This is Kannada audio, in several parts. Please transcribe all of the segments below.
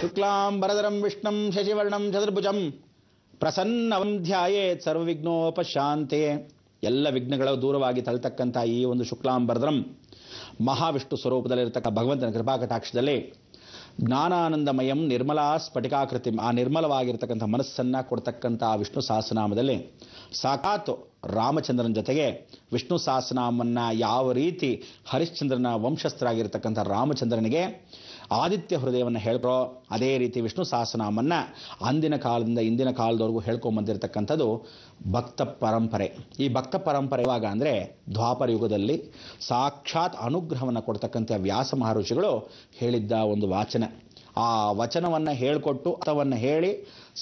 ಶುಕ್ಲಾಂ ಭರದರಂ ವಿಷ್ಣಂ ಶಶಿವರ್ಣಂ ಚತುರ್ಭುಜಂ ಪ್ರಸನ್ನವಂ ಧ್ಯಾಯೇತ್ ಸರ್ವವಿಘ್ನೋಪಶಾಂತೆ ಎಲ್ಲ ವಿಘ್ನಗಳ ದೂರವಾಗಿ ತಲತಕ್ಕಂಥ ಈ ಒಂದು ಶುಕ್ಲಾಂ ಭರದರಂ ಮಹಾವಿಷ್ಣು ಸ್ವರೂಪದಲ್ಲಿರತಕ್ಕ ಭಗವಂತನ ಕೃಪಾಕಟಾಕ್ಷದಲ್ಲಿ ಜ್ಞಾನಾನಂದಮಯಂ ನಿರ್ಮಲಾ ಸ್ಫಟಿಕಾಕೃತಿ ಆ ನಿರ್ಮಲವಾಗಿರ್ತಕ್ಕಂಥ ಮನಸ್ಸನ್ನು ಕೊಡ್ತಕ್ಕಂಥ ಆ ವಿಷ್ಣು ಸಹಸನಾಮದಲ್ಲಿ ಸಾಕಾತು ರಾಮಚಂದ್ರನ ಜೊತೆಗೆ ವಿಷ್ಣು ಸಹಸ್ರನಾಮನ್ನು ಯಾವ ರೀತಿ ಹರಿಶ್ಚಂದ್ರನ ವಂಶಸ್ಥರಾಗಿರ್ತಕ್ಕಂಥ ರಾಮಚಂದ್ರನಿಗೆ ಆದಿತ್ಯ ಹೃದಯವನ್ನು ಹೇಳ್ರೋ ಅದೇ ರೀತಿ ವಿಷ್ಣು ಸಹಸ್ರನಾಮನ್ನು ಅಂದಿನ ಕಾಲದಿಂದ ಇಂದಿನ ಕಾಲದವರೆಗೂ ಹೇಳ್ಕೊಂಬಂದಿರತಕ್ಕಂಥದ್ದು ಭಕ್ತ ಪರಂಪರೆ ಈ ಭಕ್ತ ಪರಂಪರೆ ಯಾವಾಗ ಅಂದರೆ ದ್ವಾಪರ ಯುಗದಲ್ಲಿ ಸಾಕ್ಷಾತ್ ಅನುಗ್ರಹವನ್ನು ಕೊಡ್ತಕ್ಕಂಥ ವ್ಯಾಸ ಮಹರ್ಷಿಗಳು ಹೇಳಿದ್ದ ಒಂದು ವಾಚನ ಆ ವಚನವನ್ನು ಹೇಳಿಕೊಟ್ಟು ಅಥವನ್ನು ಹೇಳಿ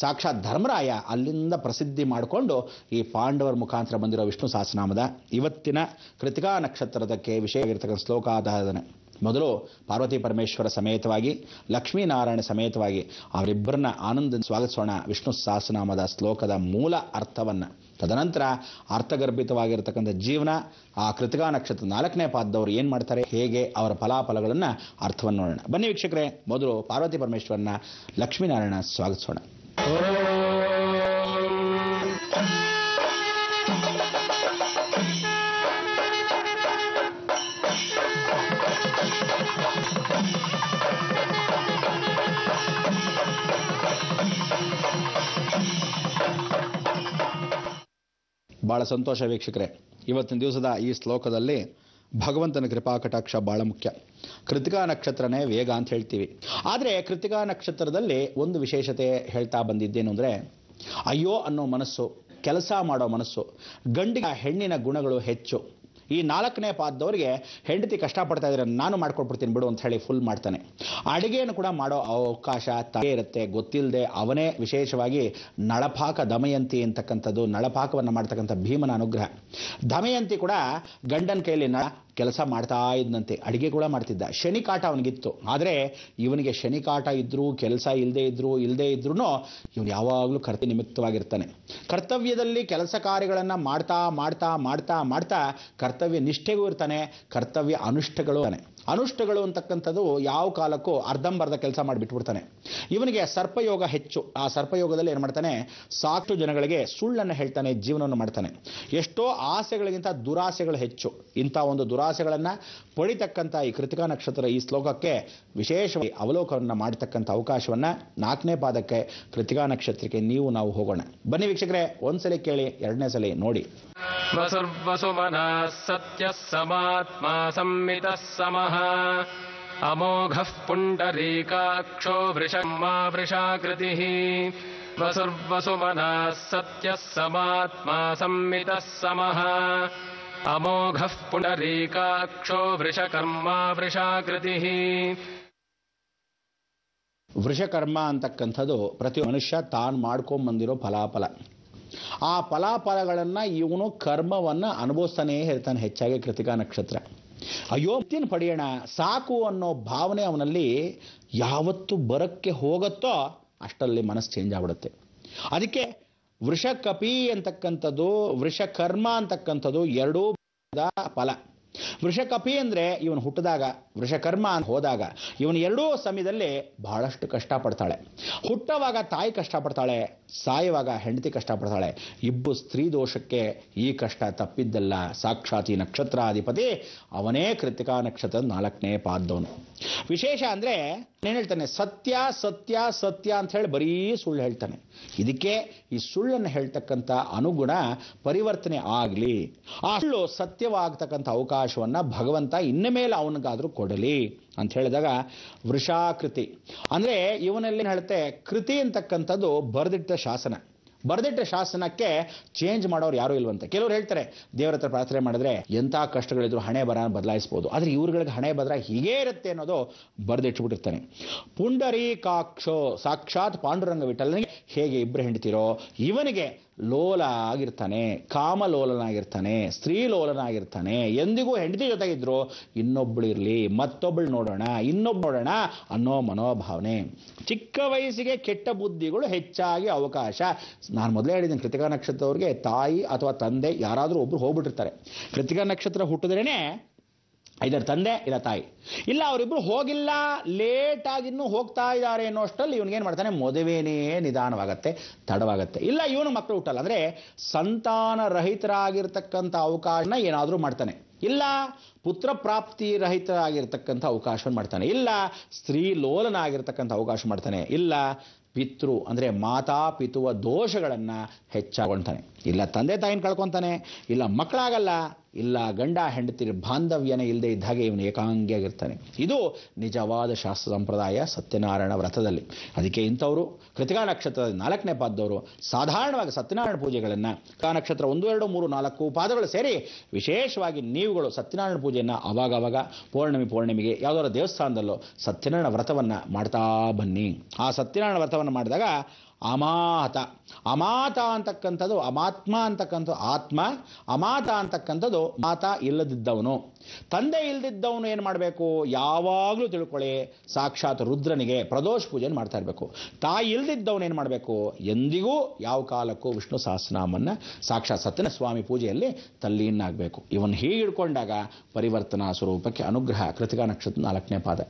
ಸಾಕ್ಷಾತ್ ಧರ್ಮರಾಯ ಅಲ್ಲಿಂದ ಪ್ರಸಿದ್ಧಿ ಮಾಡಿಕೊಂಡು ಈ ಪಾಂಡವರ ಮುಖಾಂತರ ಬಂದಿರೋ ವಿಷ್ಣು ಸಹಸ್ರನಾಮದ ಇವತ್ತಿನ ಕೃತಿಕಾ ನಕ್ಷತ್ರದಕ್ಕೆ ವಿಷಯವಾಗಿರ್ತಕ್ಕಂಥ ಶ್ಲೋಕಾಧಾರನೆ ಮೊದಲು ಪಾರ್ವತಿ ಪರಮೇಶ್ವರ ಸಮೇತವಾಗಿ ಲಕ್ಷ್ಮೀನಾರಾಯಣ ಸಮೇತವಾಗಿ ಅವರಿಬ್ಬರನ್ನ ಆನಂದ ಸ್ವಾಗತಿಸೋಣ ವಿಷ್ಣು ಸಹಸ್ರನಾಮದ ಶ್ಲೋಕದ ಮೂಲ ಅರ್ಥವನ್ನು ತದನಂತರ ಅರ್ಥಗರ್ಭಿತವಾಗಿರ್ತಕ್ಕಂಥ ಜೀವನ ಆ ಕೃತಿಕಾ ನಕ್ಷತ್ರ ನಾಲ್ಕನೇ ಪಾದದವರು ಏನು ಮಾಡ್ತಾರೆ ಹೇಗೆ ಅವರ ಫಲಾಫಲಗಳನ್ನು ಅರ್ಥವನ್ನು ನೋಡೋಣ ಬನ್ನಿ ವೀಕ್ಷಕರೇ ಮೊದಲು ಪಾರ್ವತಿ ಪರಮೇಶ್ವರನ ಲಕ್ಷ್ಮೀನಾರಾಯಣ ಸ್ವಾಗತಿಸೋಣ ಭಾಳ ಸಂತೋಷ ವೀಕ್ಷಕರೇ ಇವತ್ತಿನ ದಿವಸದ ಈ ಶ್ಲೋಕದಲ್ಲಿ ಭಗವಂತನ ಕೃಪಾ ಕಟಾಕ್ಷ ಭಾಳ ಮುಖ್ಯ ಕೃತಿಕಾ ನಕ್ಷತ್ರನೇ ವೇಗ ಅಂತ ಹೇಳ್ತೀವಿ ಆದರೆ ಕೃತಿಕಾ ನಕ್ಷತ್ರದಲ್ಲಿ ಒಂದು ವಿಶೇಷತೆ ಹೇಳ್ತಾ ಬಂದಿದ್ದೇನು ಅಂದರೆ ಅಯ್ಯೋ ಅನ್ನೋ ಮನಸ್ಸು ಕೆಲಸ ಮಾಡೋ ಮನಸ್ಸು ಗಂಡಿನ ಹೆಣ್ಣಿನ ಗುಣಗಳು ಹೆಚ್ಚು ಈ ನಾಲ್ಕನೇ ಪಾದದವರಿಗೆ ಹೆಂಡತಿ ಕಷ್ಟಪಡ್ತಾ ಇದ್ರೆ ನಾನು ಮಾಡ್ಕೊಟ್ಬಿಡ್ತೀನಿ ಬಿಡು ಅಂತ ಹೇಳಿ ಫುಲ್ ಮಾಡ್ತಾನೆ ಅಡುಗೆಯನ್ನು ಕೂಡ ಮಾಡೋ ಅವಕಾಶ ತಲೆ ಇರುತ್ತೆ ಗೊತ್ತಿಲ್ಲದೆ ಅವನೇ ವಿಶೇಷವಾಗಿ ನಳಪಾಕ ದಮಯಂತಿ ಅಂತಕ್ಕಂಥದ್ದು ನಳಪಾಕವನ್ನು ಮಾಡ್ತಕ್ಕಂಥ ಭೀಮನ ಅನುಗ್ರಹ ದಮಯಂತಿ ಕೂಡ ಗಂಡನ ಕೈಯಲ್ಲಿ ನಳ ಕೆಲಸ ಮಾಡ್ತಾ ಇದ್ದಂತೆ ಅಡುಗೆ ಕೂಡ ಮಾಡ್ತಿದ್ದ ಶನಿ ಕಾಟ ಅವನಿಗಿತ್ತು ಆದರೆ ಇವನಿಗೆ ಶನಿ ಕಾಟ ಇದ್ದರೂ ಕೆಲಸ ಇಲ್ಲದೆ ಇದ್ದರೂ ಇಲ್ಲದೇ ಇದ್ರೂ ಇವನು ಯಾವಾಗಲೂ ಕರ್ತ ನಿಮಿತ್ತವಾಗಿರ್ತಾನೆ ಕರ್ತವ್ಯದಲ್ಲಿ ಕೆಲಸ ಕಾರ್ಯಗಳನ್ನು ಮಾಡ್ತಾ ಮಾಡ್ತಾ ಮಾಡ್ತಾ ಮಾಡ್ತಾ ಕರ್ತವ್ಯ ನಿಷ್ಠೆಗೂ ಇರ್ತಾನೆ ಕರ್ತವ್ಯ ಅನುಷ್ಠೆಗಳು ಅನುಷ್ಠಗಳು ಅಂತಕ್ಕಂಥದ್ದು ಯಾವ ಕಾಲಕ್ಕೂ ಅರ್ಧಂಬರ್ಧ ಕೆಲಸ ಮಾಡಿಬಿಟ್ಬಿಡ್ತಾನೆ ಇವನಿಗೆ ಸರ್ಪಯೋಗ ಹೆಚ್ಚು ಆ ಸರ್ಪಯೋಗದಲ್ಲಿ ಏನು ಮಾಡ್ತಾನೆ ಸಾಕಷ್ಟು ಜನಗಳಿಗೆ ಸುಳ್ಳನ್ನು ಹೇಳ್ತಾನೆ ಜೀವನವನ್ನು ಮಾಡ್ತಾನೆ ಎಷ್ಟೋ ಆಸೆಗಳಿಗಿಂತ ದುರಾಸೆಗಳು ಹೆಚ್ಚು ಇಂಥ ಒಂದು ದುರಾಸೆಗಳನ್ನು ಹೊಳಿತಕ್ಕಂಥ ಈ ಕೃತಿಕಾ ನಕ್ಷತ್ರ ಈ ಶ್ಲೋಕಕ್ಕೆ ವಿಶೇಷವಾಗಿ ಅವಲೋಕನ ಮಾಡತಕ್ಕಂಥ ಅವಕಾಶವನ್ನು ನಾಲ್ಕನೇ ಪಾದಕ್ಕೆ ಕೃತಿಕಾ ನಕ್ಷತ್ರಕ್ಕೆ ನೀವು ನಾವು ಹೋಗೋಣ ಬನ್ನಿ ವೀಕ್ಷಕರೇ ಒಂದ್ಸಲಿ ಕೇಳಿ ಎರಡನೇ ಸಲ ನೋಡಿ ಸತ್ಯ ಸಮಾತ್ಮ ಸಂಹಿತ ಸಮಃ ಅಮೋಘ ಪುಂಡರೀಕಾಕ್ಷೋ ವೃಷಮ್ಮಾ ವೃಷಾಕೃತಿ ವಸುರ್ವಸುಮನಃ ಸತ್ಯ ಸಮಾತ್ಮ ಸಂಹಿತ ಸಮಃ ಅಮೋಘ ಪುನರೇಕಾಕ್ಷೋ ವೃಷಕರ್ಮ ವೃಷಾಕೃತಿ ವೃಷಕರ್ಮ ಅಂತಕ್ಕಂಥದ್ದು ಪ್ರತಿ ಮನುಷ್ಯ ತಾನು ಮಾಡ್ಕೊಂಬಂದಿರೋ ಫಲಾಫಲ ಆ ಫಲಾಫಲಗಳನ್ನ ಇವನು ಕರ್ಮವನ್ನ ಅನುಭವಿಸ್ತಾನೇ ಹೇಳ್ತಾನೆ ಹೆಚ್ಚಾಗಿ ಕೃತಿಕಾ ನಕ್ಷತ್ರ ಅಯ್ಯೋ ಮತ್ತಿನ ಪಡೆಯೋಣ ಸಾಕು ಅನ್ನೋ ಭಾವನೆ ಅವನಲ್ಲಿ ಯಾವತ್ತು ಬರಕ್ಕೆ ಹೋಗುತ್ತೋ ಅಷ್ಟರಲ್ಲಿ ಮನಸ್ಸು ಚೇಂಜ್ ಆಗ್ಬಿಡುತ್ತೆ ಅದಕ್ಕೆ ವೃಷಕಪಿ ಅಂತಕ್ಕಂಥದ್ದು ವೃಷಕರ್ಮ ಅಂತಕ್ಕಂಥದ್ದು ಎರಡೂ ಫಲ ವೃಷಕಪಿ ಅಂದರೆ ಇವನು ಹುಟ್ಟಿದಾಗ ವೃಷಕರ್ಮ ಅಂತ ಹೋದಾಗ ಇವನು ಎರಡೂ ಸಮಯದಲ್ಲಿ ಬಹಳಷ್ಟು ಕಷ್ಟಪಡ್ತಾಳೆ ಹುಟ್ಟವಾಗ ತಾಯಿ ಕಷ್ಟಪಡ್ತಾಳೆ ಸಾಯುವಾಗ ಹೆಂಡತಿ ಕಷ್ಟಪಡ್ತಾಳೆ ಇಬ್ಬು ಸ್ತ್ರೀ ದೋಷಕ್ಕೆ ಈ ಕಷ್ಟ ತಪ್ಪಿದ್ದಲ್ಲ ಸಾಕ್ಷಾತಿ ನಕ್ಷತ್ರಾಧಿಪತಿ ಅವನೇ ಕೃತಿಕಾ ನಕ್ಷತ್ರ ನಾಲ್ಕನೇ ಪಾದವನು ವಿಶೇಷ ಅಂದರೆ ಏನು ಹೇಳ್ತಾನೆ ಸತ್ಯ ಸತ್ಯ ಸತ್ಯ ಅಂತ ಹೇಳಿ ಬರೀ ಸುಳ್ಳು ಹೇಳ್ತಾನೆ ಇದಕ್ಕೆ ಈ ಸುಳ್ಳನ್ನು ಹೇಳ್ತಕ್ಕಂಥ ಅನುಗುಣ ಪರಿವರ್ತನೆ ಆಗಲಿ ಆ ಸುಳ್ಳು ಸತ್ಯವಾಗ್ತಕ್ಕಂಥ ಅವಕಾಶ ಅವಕಾಶವನ್ನು ಭಗವಂತ ಇನ್ನ ಮೇಲೆ ಅವನಿಗಾದರೂ ಕೊಡಲಿ ಅಂತ ಹೇಳಿದಾಗ ವೃಷಾಕೃತಿ ಅಂದರೆ ಇವನಲ್ಲಿ ಹೇಳುತ್ತೆ ಕೃತಿ ಅಂತಕ್ಕಂಥದ್ದು ಬರೆದಿಟ್ಟ ಶಾಸನ ಬರೆದಿಟ್ಟ ಶಾಸನಕ್ಕೆ ಚೇಂಜ್ ಮಾಡೋರು ಯಾರು ಇಲ್ವಂತೆ ಕೆಲವರು ಹೇಳ್ತಾರೆ ದೇವರ ಹತ್ರ ಪ್ರಾರ್ಥನೆ ಮಾಡಿದ್ರೆ ಎಂಥ ಕಷ್ಟಗಳಿದ್ರು ಹಣೆ ಬರ ಬದಲಾಯಿಸ್ಬೋದು ಆದರೆ ಇವ್ರಗಳಿಗೆ ಹಣೆ ಬದಲ ಹೀಗೇ ಇರುತ್ತೆ ಅನ್ನೋದು ಬರೆದಿಟ್ಬಿಟ್ಟಿರ್ತಾನೆ ಕಾಕ್ಷೋ ಸಾಕ್ಷಾತ್ ಪಾಂಡುರಂಗ ವಿಠಲ್ ಹೇಗೆ ಇಬ್ಬರು ಹೆಂಡ್ತಿರೋ ಇವನಿಗೆ ಲೋಲ ಆಗಿರ್ತಾನೆ ಕಾಮಲೋಲನಾಗಿರ್ತಾನೆ ಲೋಲನಾಗಿರ್ತಾನೆ ಎಂದಿಗೂ ಹೆಂಡತಿ ಜೊತೆಗಿದ್ರು ಇನ್ನೊಬ್ಳು ಇರಲಿ ಮತ್ತೊಬ್ಬಳು ನೋಡೋಣ ಇನ್ನೊಬ್ಬ ನೋಡೋಣ ಅನ್ನೋ ಮನೋಭಾವನೆ ಚಿಕ್ಕ ವಯಸ್ಸಿಗೆ ಕೆಟ್ಟ ಬುದ್ಧಿಗಳು ಹೆಚ್ಚಾಗಿ ಅವಕಾಶ ನಾನು ಮೊದಲೇ ಹೇಳಿದ್ದೀನಿ ಕೃತಿಕಾ ನಕ್ಷತ್ರದವ್ರಿಗೆ ತಾಯಿ ಅಥವಾ ತಂದೆ ಯಾರಾದರೂ ಒಬ್ಬರು ಹೋಗ್ಬಿಟ್ಟಿರ್ತಾರೆ ಕೃತಿಕಾ ನಕ್ಷತ್ರ ಹುಟ್ಟಿದ್ರೇ ಇದರ ತಂದೆ ಇಲ್ಲ ತಾಯಿ ಇಲ್ಲ ಅವರಿಬ್ರು ಹೋಗಿಲ್ಲ ಲೇಟ್ ಇನ್ನೂ ಹೋಗ್ತಾ ಇದ್ದಾರೆ ಅನ್ನೋ ಅಷ್ಟರಲ್ಲಿ ಇವನಿಗೇನು ಮಾಡ್ತಾನೆ ಮದುವೆನೇ ನಿಧಾನವಾಗತ್ತೆ ತಡವಾಗತ್ತೆ ಇಲ್ಲ ಇವನು ಮಕ್ಕಳು ಹುಟ್ಟಲ್ಲ ಅಂದರೆ ಸಂತಾನ ರಹಿತರಾಗಿರ್ತಕ್ಕಂಥ ಅವಕಾಶನ ಏನಾದರೂ ಮಾಡ್ತಾನೆ ಇಲ್ಲ ಪುತ್ರ ಪ್ರಾಪ್ತಿ ರಹಿತರಾಗಿರ್ತಕ್ಕಂಥ ಅವಕಾಶವನ್ನು ಮಾಡ್ತಾನೆ ಇಲ್ಲ ಸ್ತ್ರೀ ಲೋಲನ ಅವಕಾಶ ಮಾಡ್ತಾನೆ ಇಲ್ಲ ಪಿತೃ ಅಂದರೆ ಮಾತಾ ಪಿತುವ ದೋಷಗಳನ್ನು ಹೆಚ್ಚಾಗೊಳ್ತಾನೆ ಇಲ್ಲ ತಂದೆ ತಾಯಿನ ಕಳ್ಕೊತಾನೆ ಇಲ್ಲ ಮಕ್ಕಳಾಗಲ್ಲ ಇಲ್ಲ ಗಂಡ ಹೆಂಡತಿ ಬಾಂಧವ್ಯನೇ ಇಲ್ಲದೆ ಇದ್ದ ಹಾಗೆ ಇವನು ಏಕಾಂಗಿಯಾಗಿರ್ತಾನೆ ಇದು ನಿಜವಾದ ಶಾಸ್ತ್ರ ಸಂಪ್ರದಾಯ ಸತ್ಯನಾರಾಯಣ ವ್ರತದಲ್ಲಿ ಅದಕ್ಕೆ ಇಂಥವರು ಕೃತಿಕಾ ನಕ್ಷತ್ರದ ನಾಲ್ಕನೇ ಪಾದದವರು ಸಾಧಾರಣವಾಗಿ ಸತ್ಯನಾರಾಯಣ ಪೂಜೆಗಳನ್ನು ಕೃತಿಕಾ ನಕ್ಷತ್ರ ಒಂದು ಎರಡು ಮೂರು ನಾಲ್ಕು ಪಾದಗಳು ಸೇರಿ ವಿಶೇಷವಾಗಿ ನೀವುಗಳು ಸತ್ಯನಾರಾಯಣ ಪೂಜೆಯನ್ನು ಆವಾಗವಾಗ ಪೌರ್ಣಮಿ ಪೌರ್ಣಿಮೆಗೆ ಯಾವುದಾದ್ರೂ ದೇವಸ್ಥಾನದಲ್ಲೋ ಸತ್ಯನಾರಾಯಣ ವ್ರತವನ್ನು ಮಾಡ್ತಾ ಬನ್ನಿ ಆ ಸತ್ಯನಾರಾಯಣ ವ್ರತವನ್ನು ಮಾಡಿದಾಗ ಅಮಾತ ಅಮಾತ ಅಂತಕ್ಕಂಥದ್ದು ಅಮಾತ್ಮ ಅಂತಕ್ಕಂಥ ಆತ್ಮ ಅಮಾತ ಅಂತಕ್ಕಂಥದ್ದು ಮಾತ ಇಲ್ಲದಿದ್ದವನು ತಂದೆ ಇಲ್ಲದಿದ್ದವನು ಏನು ಮಾಡಬೇಕು ಯಾವಾಗಲೂ ತಿಳ್ಕೊಳ್ಳಿ ಸಾಕ್ಷಾತ್ ರುದ್ರನಿಗೆ ಪ್ರದೋಷ ಪೂಜೆಯನ್ನು ಮಾಡ್ತಾ ಇರಬೇಕು ತಾಯಿ ಇಲ್ಲದಿದ್ದವನು ಏನು ಮಾಡಬೇಕು ಎಂದಿಗೂ ಯಾವ ಕಾಲಕ್ಕೂ ವಿಷ್ಣು ಸಹಸ್ರನಾಮನ್ನು ಸಾಕ್ಷಾತ್ ಸತ್ಯನ ಸ್ವಾಮಿ ಪೂಜೆಯಲ್ಲಿ ತಲ್ಲೀನಾಗಬೇಕು ಇವನು ಹೀಗೆ ಹಿಡ್ಕೊಂಡಾಗ ಪರಿವರ್ತನಾ ಸ್ವರೂಪಕ್ಕೆ ಅನುಗ್ರಹ ಕೃತಿಕಾ ನಕ್ಷತ್ರ ನಾಲ್ಕನೇ ಪಾದ